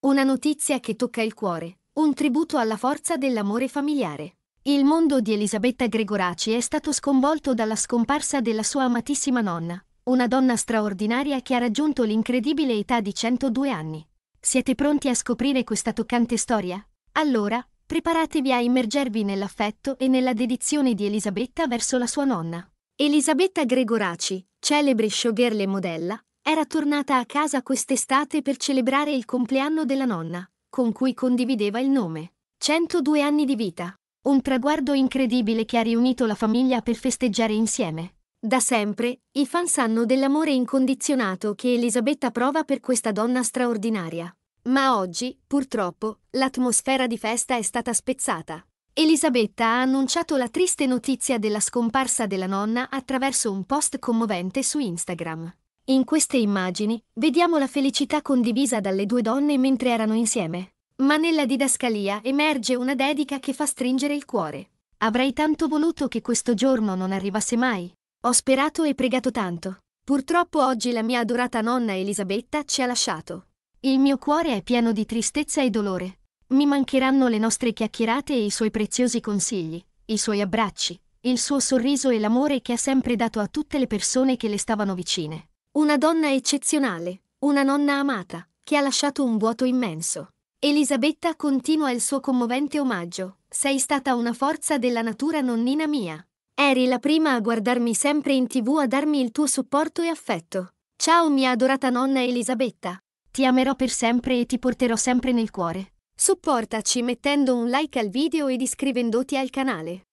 Una notizia che tocca il cuore, un tributo alla forza dell'amore familiare. Il mondo di Elisabetta Gregoraci è stato sconvolto dalla scomparsa della sua amatissima nonna, una donna straordinaria che ha raggiunto l'incredibile età di 102 anni. Siete pronti a scoprire questa toccante storia? Allora, preparatevi a immergervi nell'affetto e nella dedizione di Elisabetta verso la sua nonna. Elisabetta Gregoraci, celebre showgirl e modella, era tornata a casa quest'estate per celebrare il compleanno della nonna, con cui condivideva il nome. 102 anni di vita. Un traguardo incredibile che ha riunito la famiglia per festeggiare insieme. Da sempre, i fan sanno dell'amore incondizionato che Elisabetta prova per questa donna straordinaria. Ma oggi, purtroppo, l'atmosfera di festa è stata spezzata. Elisabetta ha annunciato la triste notizia della scomparsa della nonna attraverso un post commovente su Instagram. In queste immagini vediamo la felicità condivisa dalle due donne mentre erano insieme. Ma nella didascalia emerge una dedica che fa stringere il cuore. Avrei tanto voluto che questo giorno non arrivasse mai. Ho sperato e pregato tanto. Purtroppo oggi la mia adorata nonna Elisabetta ci ha lasciato. Il mio cuore è pieno di tristezza e dolore. Mi mancheranno le nostre chiacchierate e i suoi preziosi consigli, i suoi abbracci, il suo sorriso e l'amore che ha sempre dato a tutte le persone che le stavano vicine. Una donna eccezionale, una nonna amata, che ha lasciato un vuoto immenso. Elisabetta continua il suo commovente omaggio. Sei stata una forza della natura nonnina mia. Eri la prima a guardarmi sempre in tv a darmi il tuo supporto e affetto. Ciao mia adorata nonna Elisabetta. Ti amerò per sempre e ti porterò sempre nel cuore. Supportaci mettendo un like al video ed iscrivendoti al canale.